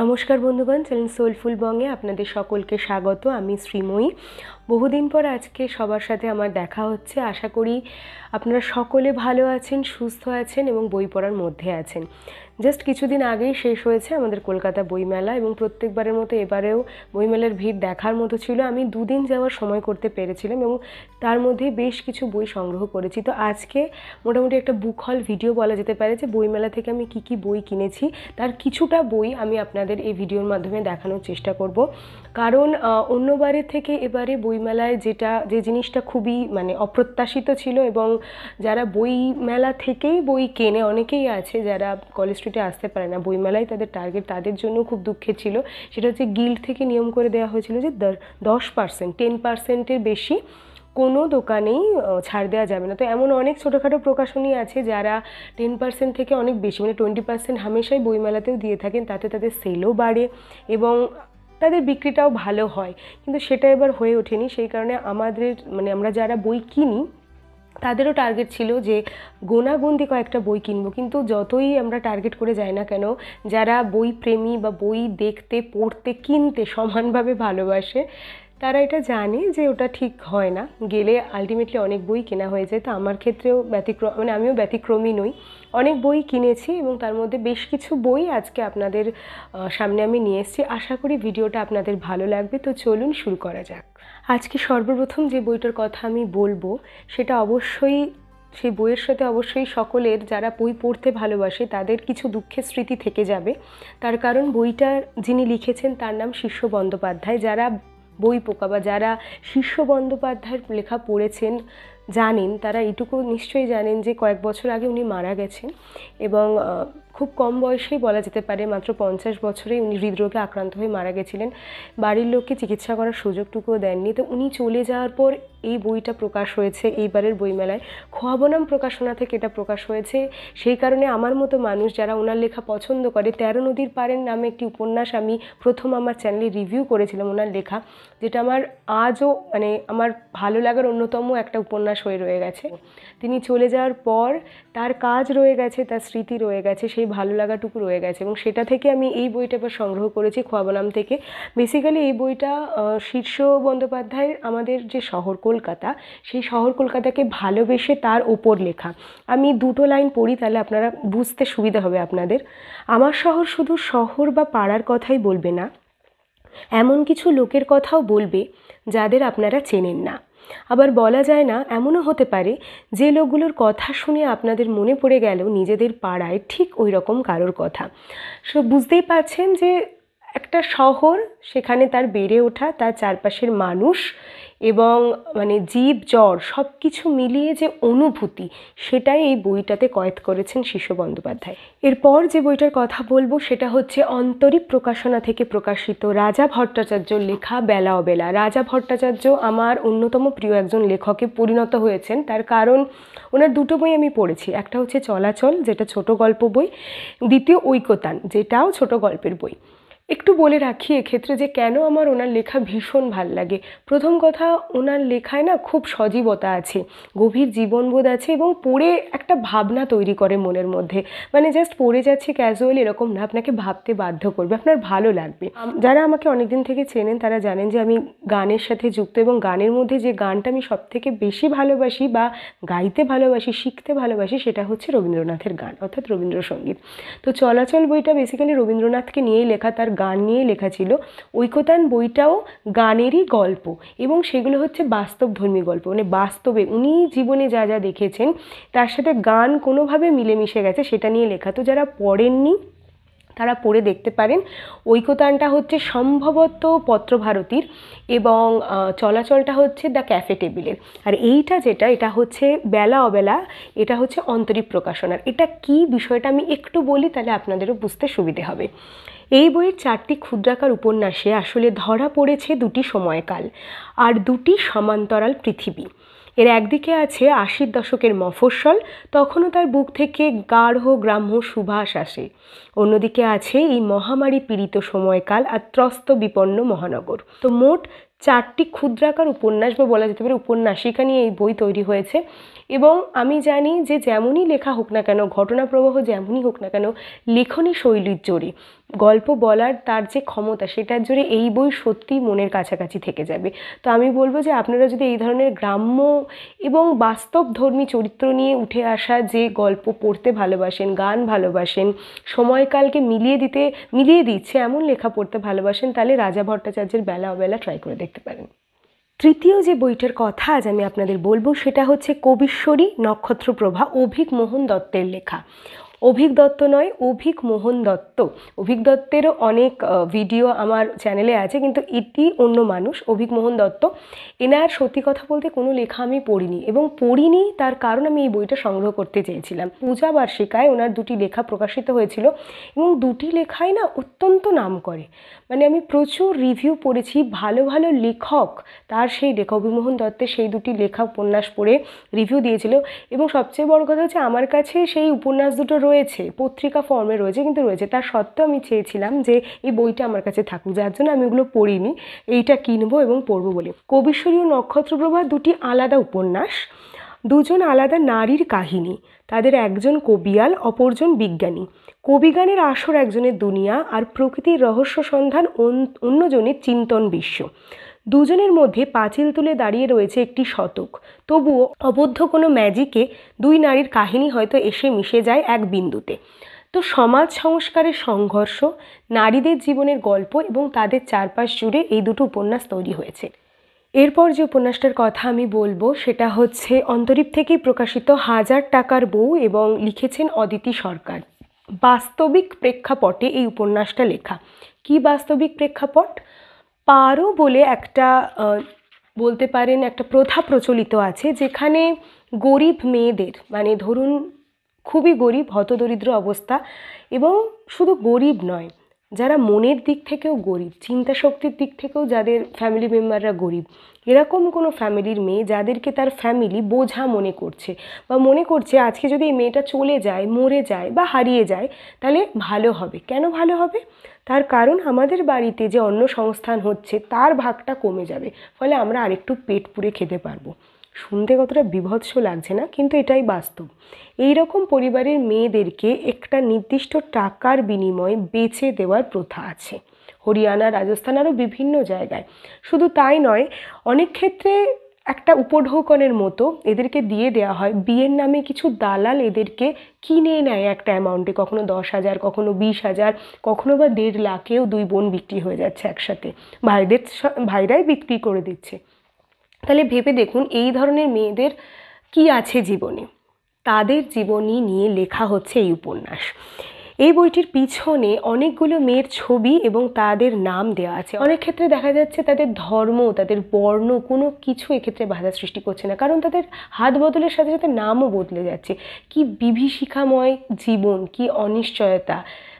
নমস্কার বন্ধুগণ channel soulful বঙ্গে আপনাদের সকলকে স্বাগত আমি শ্রীময়ী বহুদিন পর আজকে সবার সাথে আমার দেখা হচ্ছে আশা করি আপনারা সকলে ভালো আছেন সুস্থ আছেন এবং বই পড়ার মধ্যে আছেন জাস্ট কিছুদিন আগেই শেষ হয়েছে আমাদের কলকাতা বইমেলা এবং প্রত্যেকবারের মতো এবারেও বইমেলার ভিড় দেখার মতো ছিল আমি দুদিন যাওয়ার সময় করতে পেরেছিলাম এবং তার মধ্যে বেশ কিছু বই সংগ্রহ করেছি তো আজকে মোটামুটি একটা বুক হল ভিডিও বলা যেতে পারে যে বইমেলা থেকে আমি কি কি বই কিনেছি তার কিছুটা বই আমি আপনাদের এই ভিডিওর মাধ্যমে দেখানোর চেষ্টা করব কারণ অন্যবারের থেকে এবারে বইমেলায় যেটা যে জিনিসটা খুবই মানে অপ্রত্যাশিত ছিল এবং যারা বইমেলা থেকেই বই কেনে অনেকেই আছে যারা কলেজ ইন্ডাস্ট্রিতে আসতে পারে না বইমেলায় তাদের টার্গেট তাদের জন্য খুব দুঃখের ছিল সেটা হচ্ছে গিল্ড থেকে নিয়ম করে দেওয়া হয়েছিল যে দশ পার্সেন্ট টেন পার্সেন্টের বেশি কোনো দোকানেই ছাড় দেওয়া যাবে না তো এমন অনেক ছোটোখাটো প্রকাশনী আছে যারা টেন পার্সেন্ট থেকে অনেক বেশি মানে টোয়েন্টি পার্সেন্ট হামেশাই বইমেলাতেও দিয়ে থাকেন তাতে তাদের সেলও বাড়ে এবং তাদের বিক্রিটাও ভালো হয় কিন্তু সেটা এবার হয়ে ওঠেনি সেই কারণে আমাদের মানে আমরা যারা বই কিনি তাদেরও টার্গেট ছিল যে গোনাগুন্দি কয়েকটা বই কিনবো কিন্তু যতই আমরা টার্গেট করে যাই না কেন যারা বই প্রেমী বা বই দেখতে পড়তে কিনতে সমানভাবে ভালোবাসে তারা এটা জানে যে ওটা ঠিক হয় না গেলে আলটিমেটলি অনেক বই কেনা হয়ে যায় তো আমার ক্ষেত্রেও ব্যতিক্রম মানে আমিও ব্যতিক্রমী নই অনেক বই কিনেছি এবং তার মধ্যে বেশ কিছু বই আজকে আপনাদের সামনে আমি নিয়ে এসেছি আশা করি ভিডিওটা আপনাদের ভালো লাগবে তো চলুন শুরু করা যাক আজকে সর্বপ্রথম যে বইটার কথা আমি বলবো সেটা অবশ্যই সেই বইয়ের সাথে অবশ্যই সকলের যারা বই পড়তে ভালোবাসে তাদের কিছু দুঃখের স্মৃতি থেকে যাবে তার কারণ বইটা যিনি লিখেছেন তার নাম শিষ্য বন্দ্যোপাধ্যায় যারা বই পোকা বা যারা শিষ্য বন্দ্যোপাধ্যায়ের লেখা পড়েছেন জানেন তারা এটুকু নিশ্চয়ই জানেন যে কয়েক বছর আগে উনি মারা গেছেন এবং খুব কম বয়সেই বলা যেতে পারে মাত্র পঞ্চাশ বছরে উনি হৃদরোগে আক্রান্ত হয়ে মারা গেছিলেন বাড়ির লোককে চিকিৎসা করার সুযোগটুকুও দেননি তো উনি চলে যাওয়ার পর এই বইটা প্রকাশ হয়েছে এইবারের বইমেলায় খোয়াবনাম প্রকাশনা থেকে এটা প্রকাশ হয়েছে সেই কারণে আমার মতো মানুষ যারা ওনার লেখা পছন্দ করে তেরো নদীর পারের নামে একটি উপন্যাস আমি প্রথম আমার চ্যানেলে রিভিউ করেছিলাম ওনার লেখা যেটা আমার আজও মানে আমার ভালো লাগার অন্যতম একটা উপন্যাস হয়ে রয়ে গেছে তিনি চলে যাওয়ার পর তার কাজ রয়ে গেছে তার স্মৃতি রয়ে গেছে সেই ভালো লাগাটুকু রয়ে গেছে এবং সেটা থেকে আমি এই বইটা আবার সংগ্রহ করেছি খোয়াবনাম থেকে বেসিক্যালি এই বইটা শীর্ষ বন্দ্যোপাধ্যায়ের আমাদের যে শহর কলকাতা সেই শহর কলকাতাকে ভালোবেসে তার ওপর লেখা আমি দুটো লাইন পড়ি তাহলে আপনারা বুঝতে সুবিধা হবে আপনাদের আমার শহর শুধু শহর বা পাড়ার কথাই বলবে না এমন কিছু লোকের কথাও বলবে যাদের আপনারা চেনেন না আবার বলা যায় না এমনও হতে পারে যে লোকগুলোর কথা শুনে আপনাদের মনে পড়ে গেল নিজেদের পাড়ায় ঠিক ওই রকম কারোর কথা সো বুঝতেই পারছেন যে একটা শহর সেখানে তার বেড়ে ওঠা তার চারপাশের মানুষ এবং মানে জীব জ্বর সব কিছু মিলিয়ে যে অনুভূতি সেটাই এই বইটাতে কয়েদ করেছেন শিশু বন্দ্যোপাধ্যায় এরপর যে বইটার কথা বলবো সেটা হচ্ছে অন্তরী প্রকাশনা থেকে প্রকাশিত রাজা ভট্টাচার্যর লেখা বেলা অবেলা রাজা ভট্টাচার্য আমার অন্যতম প্রিয় একজন লেখকে পরিণত হয়েছেন তার কারণ ওনার দুটো বই আমি পড়েছি একটা হচ্ছে চলাচল যেটা ছোট গল্প বই দ্বিতীয় ঐকতান যেটাও ছোট গল্পের বই একটু বলে রাখি এক্ষেত্রে যে কেন আমার ওনার লেখা ভীষণ ভাল লাগে প্রথম কথা ওনার লেখায় না খুব সজীবতা আছে গভীর জীবনবোধ আছে এবং পড়ে একটা ভাবনা তৈরি করে মনের মধ্যে মানে জাস্ট পড়ে যাচ্ছে ক্যাজুয়াল এরকম না আপনাকে ভাবতে বাধ্য করবে আপনার ভালো লাগবে যারা আমাকে অনেকদিন থেকে চেনেন তারা জানেন যে আমি গানের সাথে যুক্ত এবং গানের মধ্যে যে গানটা আমি সবথেকে বেশি ভালোবাসি বা গাইতে ভালোবাসি শিখতে ভালোবাসি সেটা হচ্ছে রবীন্দ্রনাথের গান অর্থাৎ রবীন্দ্রসঙ্গীত তো চলাচল বইটা বেসিক্যালি রবীন্দ্রনাথকে নিয়েই লেখা তার গান নিয়ে লেখা ছিল ঐকতান বইটাও গানেরই গল্প এবং সেগুলো হচ্ছে বাস্তবধর্মী গল্প মানে বাস্তবে উনি জীবনে যা যা দেখেছেন তার সাথে গান কোনোভাবে মিলেমিশে গেছে সেটা নিয়ে লেখা তো যারা পড়েননি তারা পড়ে দেখতে পারেন ঐকতানটা হচ্ছে সম্ভবত পত্রভারতীর এবং চলাচলটা হচ্ছে দ্য ক্যাফে টেবিলের আর এইটা যেটা এটা হচ্ছে বেলা অবেলা এটা হচ্ছে অন্তরীপ প্রকাশনার এটা কি বিষয়টা আমি একটু বলি তাহলে আপনাদেরও বুঝতে সুবিধে হবে এই বইয়ের চারটি ক্ষুদ্রাকার উপন্যাসে আসলে ধরা পড়েছে দুটি সময়কাল আর দুটি সমান্তরাল পৃথিবী এর একদিকে আছে আশির দশকের মফস্বল তখনও তার বুক থেকে গাঢ় গ্রাম্য সুভাষ আসে অন্যদিকে আছে এই মহামারী পীড়িত সময়কাল আর ত্রস্ত বিপন্ন মহানগর তো মোট চারটি ক্ষুদ্রাকার উপন্যাস বা বলা যেতে পারে উপন্যাসিকা নিয়ে এই বই তৈরি হয়েছে এবং আমি জানি যে যেমনই লেখা হোক না কেন ঘটনাপ্রবাহ যেমনই হোক না কেন লেখনী শৈলীর জোরে গল্প বলার তার যে ক্ষমতা সেটার জোরে এই বই সত্যিই মনের কাছাকাছি থেকে যাবে তো আমি বলবো যে আপনারা যদি এই ধরনের গ্রাম্য এবং বাস্তবধর্মী চরিত্র নিয়ে উঠে আসা যে গল্প পড়তে ভালোবাসেন গান ভালোবাসেন সময়কালকে মিলিয়ে দিতে মিলিয়ে দিচ্ছে এমন লেখা পড়তে ভালোবাসেন তাহলে রাজা ভট্টাচার্যের বেলা অবেলা ট্রাই করে দেখতে দেখতে পারেন তৃতীয় যে বইটার কথা আজ আমি আপনাদের বলবো সেটা হচ্ছে কবিশ্বরী নক্ষত্রপ্রভা অভিক মোহন দত্তের লেখা অভিক দত্ত নয় অভিক মোহন দত্ত অভিক দত্তেরও অনেক ভিডিও আমার চ্যানেলে আছে কিন্তু এটি অন্য মানুষ অভিক মোহন দত্ত এনার সত্যি কথা বলতে কোনো লেখা আমি পড়িনি এবং পড়িনি তার কারণ আমি এই বইটা সংগ্রহ করতে চেয়েছিলাম পূজা বার্ষিকায় ওনার দুটি লেখা প্রকাশিত হয়েছিল এবং দুটি লেখাই না অত্যন্ত নাম করে মানে আমি প্রচুর রিভিউ পড়েছি ভালো ভালো লেখক তার সেই লেখা অভিমোহন দত্তের সেই দুটি লেখা উপন্যাস পড়ে রিভিউ দিয়েছিল এবং সবচেয়ে বড় কথা হচ্ছে আমার কাছে সেই উপন্যাস দুটো রয়েছে রয়েছে পত্রিকা ফর্মে রয়েছে কিন্তু রয়েছে তার সত্ত্বেও আমি চেয়েছিলাম যে এই বইটা আমার কাছে থাকুক যার জন্য আমি ওগুলো পড়িনি এইটা কিনবো এবং পড়বো বলে কবিশ্বরী ও নক্ষত্রপ্রভা দুটি আলাদা উপন্যাস দুজন আলাদা নারীর কাহিনী তাদের একজন কবিয়াল অপরজন বিজ্ঞানী কবিগানের আসর একজনের দুনিয়া আর প্রকৃতির রহস্য সন্ধান অন্যজনের চিন্তন বিশ্ব দুজনের মধ্যে পাঁচিল তুলে দাঁড়িয়ে রয়েছে একটি শতক তবুও অবদ্ধ কোনো ম্যাজিকে দুই নারীর কাহিনী হয়তো এসে মিশে যায় এক বিন্দুতে তো সমাজ সংস্কারের সংঘর্ষ নারীদের জীবনের গল্প এবং তাদের চারপাশ জুড়ে এই দুটো উপন্যাস তৈরি হয়েছে এরপর যে উপন্যাসটার কথা আমি বলবো সেটা হচ্ছে অন্তরীপ থেকেই প্রকাশিত হাজার টাকার বউ এবং লিখেছেন অদিতি সরকার বাস্তবিক প্রেক্ষাপটে এই উপন্যাসটা লেখা কি বাস্তবিক প্রেক্ষাপট পারো বলে একটা বলতে পারেন একটা প্রথা প্রচলিত আছে যেখানে গরিব মেয়েদের মানে ধরুন খুবই গরিব হতদরিদ্র অবস্থা এবং শুধু গরিব নয় যারা মনের দিক থেকেও গরিব চিন্তা শক্তির দিক থেকেও যাদের ফ্যামিলি মেম্বাররা গরিব এরকম কোনো ফ্যামিলির মেয়ে যাদেরকে তার ফ্যামিলি বোঝা মনে করছে বা মনে করছে আজকে যদি এই মেয়েটা চলে যায় মরে যায় বা হারিয়ে যায় তাহলে ভালো হবে কেন ভালো হবে তার কারণ আমাদের বাড়িতে যে অন্য সংস্থান হচ্ছে তার ভাগটা কমে যাবে ফলে আমরা আরেকটু পেট পুড়ে খেতে পারবো শুনতে কতটা বিভৎস লাগছে না কিন্তু এটাই বাস্তব এই রকম পরিবারের মেয়েদেরকে একটা নির্দিষ্ট টাকার বিনিময়ে বেছে দেওয়ার প্রথা আছে হরিয়ানা রাজস্থান আরও বিভিন্ন জায়গায় শুধু তাই নয় অনেক ক্ষেত্রে একটা উপঢৌকনের মতো এদেরকে দিয়ে দেওয়া হয় বিয়ের নামে কিছু দালাল এদেরকে কিনে নেয় একটা অ্যামাউন্টে কখনো দশ হাজার কখনো বিশ হাজার কখনো বা দেড় লাখেও দুই বোন বিক্রি হয়ে যাচ্ছে একসাথে ভাইদের ভাইরাই বিক্রি করে দিচ্ছে তাহলে ভেবে দেখুন এই ধরনের মেয়েদের কি আছে জীবনে তাদের জীবনী নিয়ে লেখা হচ্ছে এই উপন্যাস এই বইটির পিছনে অনেকগুলো মেয়ের ছবি এবং তাদের নাম দেওয়া আছে অনেক ক্ষেত্রে দেখা যাচ্ছে তাদের ধর্ম তাদের বর্ণ কোনো কিছু এক্ষেত্রে বাধা সৃষ্টি করছে না কারণ তাদের হাত বদলের সাথে সাথে নামও বদলে যাচ্ছে কি বিভীষিকাময় জীবন কি অনিশ্চয়তা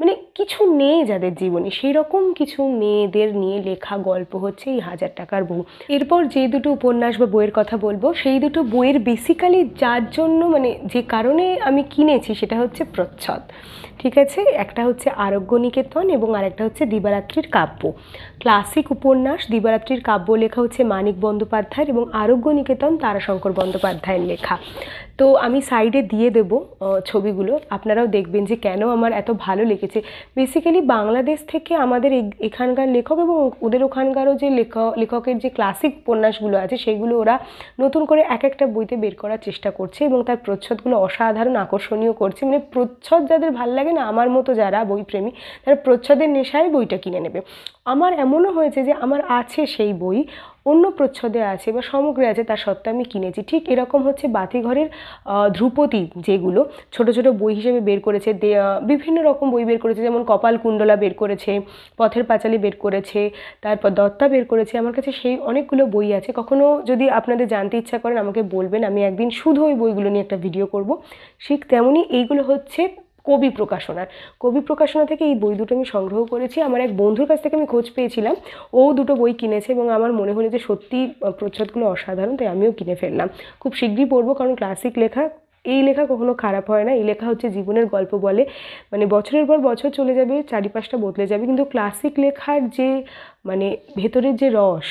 মানে কিছু নেই যাদের জীবনে সেই রকম কিছু মেয়েদের নিয়ে লেখা গল্প হচ্ছে এই হাজার টাকার বউ এরপর যে দুটো উপন্যাস বা বইয়ের কথা বলবো সেই দুটো বইয়ের বেসিক্যালি যার জন্য মানে যে কারণে আমি কিনেছি সেটা হচ্ছে প্রচ্ছদ ঠিক আছে একটা হচ্ছে আরোগ্য নিকেতন এবং আরেকটা হচ্ছে দিবারাত্রির কাব্য ক্লাসিক উপন্যাস দিবারাত্রির কাব্য লেখা হচ্ছে মানিক বন্দ্যোপাধ্যায়ের এবং আরোগ্য নিকেতন তারাশঙ্কর বন্দ্যোপাধ্যায়ের লেখা তো আমি সাইডে দিয়ে দেব ছবিগুলো আপনারাও দেখবেন যে কেন আমার এত ভালো লেগেছে বেসিক্যালি বাংলাদেশ থেকে আমাদের এখানকার লেখক এবং ওদের ওখানকারও যে লেখক লেখকের যে ক্লাসিক উপন্যাসগুলো আছে সেগুলো ওরা নতুন করে এক একটা বইতে বের করার চেষ্টা করছে এবং তার প্রচ্ছদগুলো অসাধারণ আকর্ষণীয় করছে মানে প্রচ্ছদ যাদের ভাল লাগে থাকে না আমার মতো যারা বইপ্রেমী তারা প্রচ্ছদের নেশায় বইটা কিনে নেবে আমার এমনও হয়েছে যে আমার আছে সেই বই অন্য প্রচ্ছদে আছে বা সমগ্রে আছে তার সত্ত্বে আমি কিনেছি ঠিক এরকম হচ্ছে বাতিঘরের ধ্রুপদী যেগুলো ছোট ছোট বই হিসেবে বের করেছে বিভিন্ন রকম বই বের করেছে যেমন কপাল কুণ্ডলা বের করেছে পথের পাঁচালি বের করেছে তারপর দত্তা বের করেছে আমার কাছে সেই অনেকগুলো বই আছে কখনও যদি আপনাদের জানতে ইচ্ছা করেন আমাকে বলবেন আমি একদিন শুধু ওই বইগুলো নিয়ে একটা ভিডিও করব ঠিক তেমনই এইগুলো হচ্ছে কবি প্রকাশনার কবি প্রকাশনা থেকে এই বই দুটো আমি সংগ্রহ করেছি আমার এক বন্ধুর কাছ থেকে আমি খোঁজ পেয়েছিলাম ও দুটো বই কিনেছে এবং আমার মনে হলো যে সত্যি প্রচ্ছদগুলো অসাধারণ তাই আমিও কিনে ফেললাম খুব শীঘ্রই পড়বো কারণ ক্লাসিক লেখা এই লেখা কখনো খারাপ হয় না এই লেখা হচ্ছে জীবনের গল্প বলে মানে বছরের পর বছর চলে যাবে চারিপাশটা বদলে যাবে কিন্তু ক্লাসিক লেখার যে মানে ভেতরের যে রস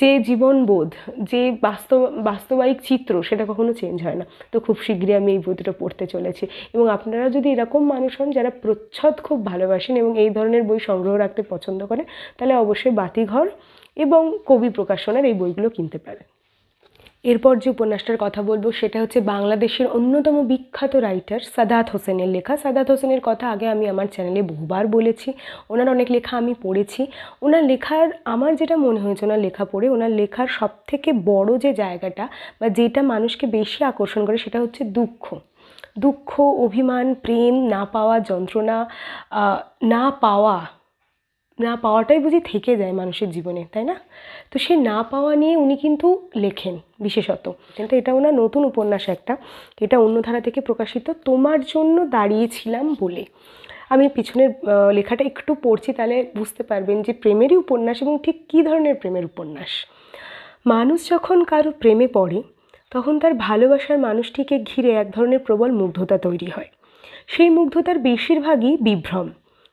যে জীবনবোধ যে বাস্তব বাস্তবায়িক চিত্র সেটা কখনো চেঞ্জ হয় না তো খুব শীঘ্রই আমি এই বইটা পড়তে চলেছি এবং আপনারা যদি এরকম মানুষ হন যারা প্রচ্ছদ খুব ভালোবাসেন এবং এই ধরনের বই সংগ্রহ রাখতে পছন্দ করে তাহলে অবশ্যই বাতিঘর এবং কবি প্রকাশনার এই বইগুলো কিনতে পারেন এরপর যে উপন্যাসটার কথা বলবো সেটা হচ্ছে বাংলাদেশের অন্যতম বিখ্যাত রাইটার সাদাত হোসেনের লেখা সাদাত হোসেনের কথা আগে আমি আমার চ্যানেলে বহুবার বলেছি ওনার অনেক লেখা আমি পড়েছি ওনার লেখার আমার যেটা মনে হয়েছে ওনার লেখা পড়ে ওনার লেখার সবথেকে বড় যে জায়গাটা বা যেটা মানুষকে বেশি আকর্ষণ করে সেটা হচ্ছে দুঃখ দুঃখ অভিমান প্রেম না পাওয়া যন্ত্রণা না পাওয়া না পাওয়াটাই বুঝি থেকে যায় মানুষের জীবনে তাই না তো সে না পাওয়া নিয়ে উনি কিন্তু লেখেন বিশেষত কিন্তু এটা ওনার নতুন উপন্যাস একটা এটা অন্য ধারা থেকে প্রকাশিত তোমার জন্য দাঁড়িয়েছিলাম বলে আমি পিছনের লেখাটা একটু পড়ছি তাহলে বুঝতে পারবেন যে প্রেমেরই উপন্যাস এবং ঠিক কী ধরনের প্রেমের উপন্যাস মানুষ যখন কারো প্রেমে পড়ে তখন তার ভালোবাসার মানুষটিকে ঘিরে এক ধরনের প্রবল মুগ্ধতা তৈরি হয় সেই মুগ্ধতার বেশিরভাগই বিভ্রম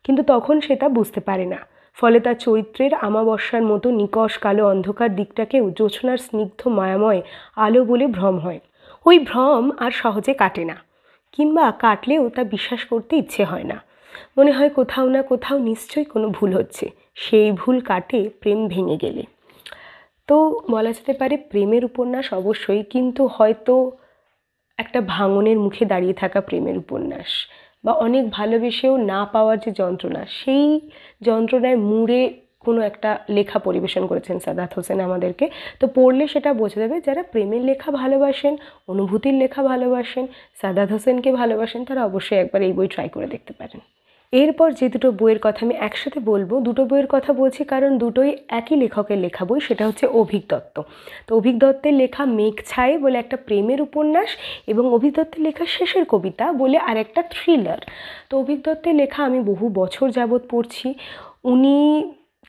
কিন্তু তখন সে তা বুঝতে পারে না ফলে তার চরিত্রের আমাবস্যার মতো নিকশ কালো অন্ধকার দিকটাকেও জোছনার স্নিগ্ধ মায়াময় আলো বলে ভ্রম হয় ওই ভ্রম আর সহজে কাটে না কিংবা কাটলেও তা বিশ্বাস করতে ইচ্ছে হয় না মনে হয় কোথাও না কোথাও নিশ্চয়ই কোনো ভুল হচ্ছে সেই ভুল কাটে প্রেম ভেঙে গেলে তো বলা যেতে পারে প্রেমের উপন্যাস অবশ্যই কিন্তু হয়তো একটা ভাঙনের মুখে দাঁড়িয়ে থাকা প্রেমের উপন্যাস বা অনেক ভালোবেসেও না পাওয়ার যে যন্ত্রণা সেই যন্ত্রণায় মুড়ে কোনো একটা লেখা পরিবেশন করেছেন সাদাত হোসেন আমাদেরকে তো পড়লে সেটা বোঝা যাবে যারা প্রেমের লেখা ভালোবাসেন অনুভূতির লেখা ভালোবাসেন সাদাত হোসেনকে ভালোবাসেন তারা অবশ্যই একবার এই বই ট্রাই করে দেখতে পারেন এরপর যে দুটো বইয়ের কথা আমি একসাথে বলবো দুটো বইয়ের কথা বলছি কারণ দুটোই একই লেখকের লেখা বই সেটা হচ্ছে অভিক দত্ত তো অভিক দত্তের লেখা মেঘ ছাই বলে একটা প্রেমের উপন্যাস এবং অভিক দত্তের লেখা শেষের কবিতা বলে আর একটা থ্রিলার তো অভিক দত্তের লেখা আমি বহু বছর যাবৎ পড়ছি উনি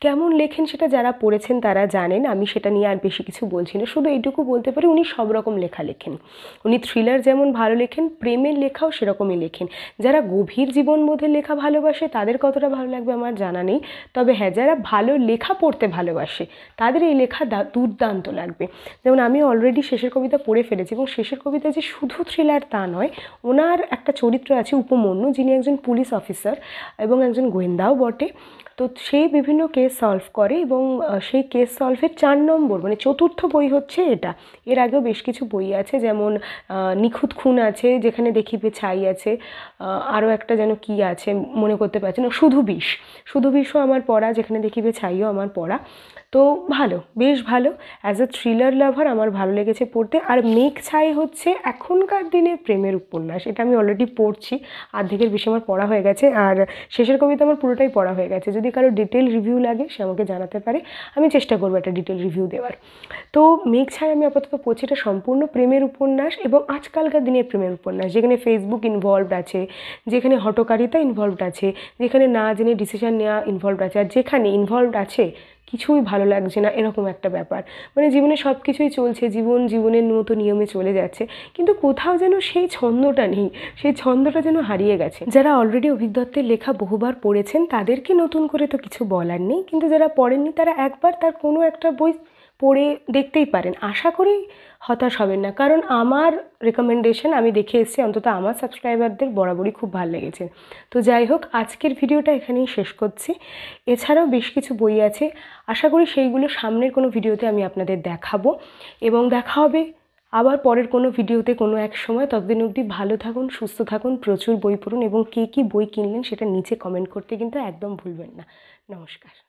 কেমন লেখেন সেটা যারা পড়েছেন তারা জানেন আমি সেটা নিয়ে আর বেশি কিছু বলছি না শুধু এইটুকু বলতে পারি উনি সব রকম লেখা লেখেন উনি থ্রিলার যেমন ভালো লেখেন প্রেমের লেখাও সেরকমই লেখেন যারা গভীর জীবনবোধের লেখা ভালোবাসে তাদের কতটা ভালো লাগবে আমার জানা নেই তবে হ্যাঁ যারা ভালো লেখা পড়তে ভালোবাসে তাদের এই লেখা দুর্দান্ত লাগবে যেমন আমি অলরেডি শেষের কবিতা পড়ে ফেলেছি এবং শেষের কবিতা যে শুধু থ্রিলার তা নয় ওনার একটা চরিত্র আছে উপমন্য যিনি একজন পুলিশ অফিসার এবং একজন গোয়েন্দাও বটে তো সেই বিভিন্ন কেস সলভ করে এবং সেই কেস সলভের চার নম্বর মানে চতুর্থ বই হচ্ছে এটা এর আগেও বেশ কিছু বই আছে যেমন নিখুঁত খুন আছে যেখানে দেখিবে ছাই আছে আরও একটা যেন কি আছে মনে করতে পারছি না শুধু বিষ শুধু বিষও আমার পড়া যেখানে দেখিবে ছাইও আমার পড়া তো ভালো বেশ ভালো অ্যাজ এ থ্রিলার লাভার আমার ভালো লেগেছে পড়তে আর মেঘ ছাই হচ্ছে এখনকার দিনে প্রেমের উপন্যাস এটা আমি অলরেডি পড়ছি অর্ধেকের বেশি আমার পড়া হয়ে গেছে আর শেষের কবিতা আমার পুরোটাই পড়া হয়ে গেছে যদি যদি কারো ডিটেল রিভিউ লাগে সে আমাকে জানাতে পারে আমি চেষ্টা করবো একটা ডিটেল রিভিউ দেওয়ার তো মেঘ ছায় আমি আপাতত পড়ছি সম্পূর্ণ প্রেমের উপন্যাস এবং আজকালকার দিনের প্রেমের উপন্যাস যেখানে ফেসবুক ইনভলভড আছে যেখানে হটকারিতা ইনভলভড আছে যেখানে না জেনে ডিসিশন নেওয়া ইনভলভড আছে আর যেখানে ইনভলভড আছে কিছুই ভালো লাগছে না এরকম একটা ব্যাপার মানে জীবনে সব কিছুই চলছে জীবন জীবনের মতো নিয়মে চলে যাচ্ছে কিন্তু কোথাও যেন সেই ছন্দটা নেই সেই ছন্দটা যেন হারিয়ে গেছে যারা অলরেডি অভিজ্ঞত্বের লেখা বহুবার পড়েছেন তাদেরকে নতুন করে তো কিছু বলার নেই কিন্তু যারা পড়েননি তারা একবার তার কোনো একটা বই পড়ে দেখতেই পারেন আশা করি হতাশ হবেন না কারণ আমার রেকমেন্ডেশন আমি দেখে এসেছি অন্তত আমার সাবস্ক্রাইবারদের বরাবরই খুব ভালো লেগেছে তো যাই হোক আজকের ভিডিওটা এখানেই শেষ করছি এছাড়াও বেশ কিছু বই আছে আশা করি সেইগুলো সামনের কোনো ভিডিওতে আমি আপনাদের দেখাবো এবং দেখা হবে আবার পরের কোনো ভিডিওতে কোনো এক সময় ততদিন অবধি ভালো থাকুন সুস্থ থাকুন প্রচুর বই পড়ুন এবং কে কী বই কিনলেন সেটা নিচে কমেন্ট করতে কিন্তু একদম ভুলবেন না নমস্কার